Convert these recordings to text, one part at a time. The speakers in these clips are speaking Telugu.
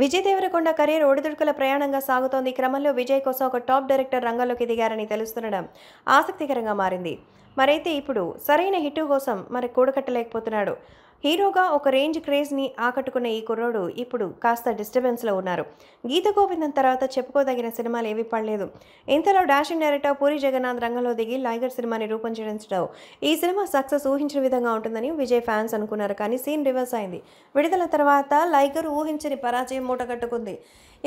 విజయ్ దేవరకొండ కెరీర్ ఒడిదుడుకుల ప్రయాణంగా సాగుతోంది క్రమంలో విజయ్ కోసం ఒక టాప్ డైరెక్టర్ రంగంలోకి దిగారని తెలుస్తుండడం ఆసక్తికరంగా మారింది మరైతే ఇప్పుడు సరైన హిట్ కోసం మరి కూడకట్టలేకపోతున్నాడు హీరోగా ఒక రేంజ్ క్రేజ్ని ఆకట్టుకున్న ఈ కుర్రోడు ఇప్పుడు కాస్త డిస్టర్బెన్స్లో ఉన్నారు గీత గోవిందం తర్వాత చెప్పుకోదగిన సినిమాలు ఏవి పడలేదు ఇంతలో డాషింగ్ డైరెక్టర్ పూరి జగన్నాథ్ రంగంలో దిగి లైగర్ సినిమాని రూపొందించడం ఈ సినిమా సక్సెస్ ఊహించిన విధంగా ఉంటుందని విజయ్ ఫ్యాన్స్ అనుకున్నారు కానీ సీన్ రివర్స్ అయింది విడుదల తర్వాత లైగర్ ఊహించని పరాజయం మూటగట్టుకుంది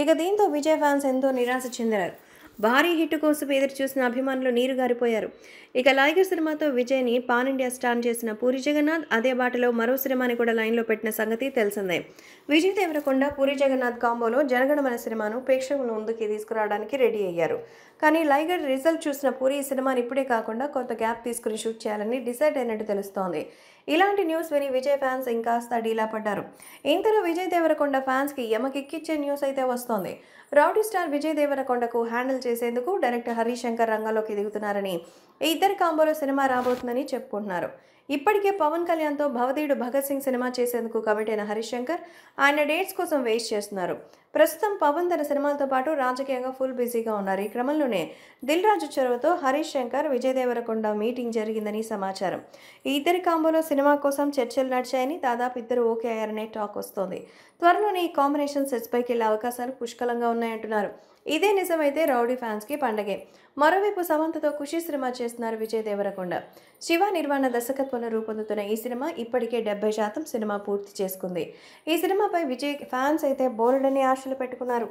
ఇక దీంతో విజయ్ ఫ్యాన్స్ ఎంతో నిరాశ చెందినారు భారీ హిట్ కోసం ఎదురు చూసిన అభిమానులు నీరు గారిపోయారు ఇక లైగర్ సినిమాతో విజయ్ని పాన్ ఇండియా స్టార్ చేసిన పూరి జగన్నాథ్ అదే బాటలో మరో సినిమాని కూడా లైన్లో పెట్టిన సంగతి తెలిసిందే విజయ్ దేవరకొండ పూరి జగన్నాథ్ కాంబోలో జనగణమన సినిమాను ప్రేక్షకుల ముందుకి తీసుకురావడానికి రెడీ అయ్యారు కానీ లైగర్ రిజల్ట్ చూసిన పూరి ఈ సినిమాని ఇప్పుడే కాకుండా కొంత గ్యాప్ తీసుకుని షూట్ చేయాలని డిసైడ్ అయినట్టు తెలుస్తోంది ఇలాంటి న్యూస్ విని విజయ్ ఫ్యాన్స్ ఇంకాస్త డీలా పడ్డారు ఇంతలో విజయ్ దేవరకొండ ఫ్యాన్స్కి ఎమకిక్కిచ్చే న్యూస్ అయితే వస్తోంది రౌడీ స్టార్ విజయ్ దేవరకొండకు హ్యాండిల్ చేసి చేసేందుకు డైరెక్టర్ హరీష్ రంగంలోకి దిగుతున్నారని ఇద్దరి ఇద్దరు కాంబోలో సినిమా రాబోతుందని చెప్పుకుంటున్నారు ఇప్పటికే పవన్ కళ్యాణ్తో భవదీయుడు భగత్ సింగ్ సినిమా చేసేందుకు కమిట్ అయిన హరిశంకర్ ఆయన డేట్స్ కోసం వేస్ట్ చేస్తున్నారు ప్రస్తుతం పవన్ తన సినిమాలతో పాటు రాజకీయంగా ఫుల్ బిజీగా ఉన్నారు ఈ క్రమంలోనే దిల్ రాజు చొరవతో హరీష్ శంకర్ విజయ్ దేవరకొండ మీటింగ్ జరిగిందని సమాచారం ఈ ఇద్దరి కాంబోలో సినిమా కోసం చర్చలు నడిచాయని దాదాపు ఇద్దరు ఓకే అయ్యారనే టాక్ వస్తోంది త్వరలోనే ఈ కాంబినేషన్ సెట్స్ పైకి వెళ్ళే అవకాశాలు పుష్కలంగా ఉన్నాయంటున్నారు ఇదే నిజమైతే రౌడీ ఫ్యాన్స్కి పండగే మరోవైపు సమంతతో ఖుషీ సినిమా చేస్తున్నారు విజయ్ దేవరకొండ శివ నిర్వాణ దర్శకత్వం రూపంలో రూపొందుతున్న ఈ సినిమా ఇప్పటికే డెబ్బై శాతం సినిమా పూర్తి చేసుకుంది ఈ సినిమాపై విజయ్ ఫ్యాన్స్ అయితే అని ఆశలు పెట్టుకున్నారు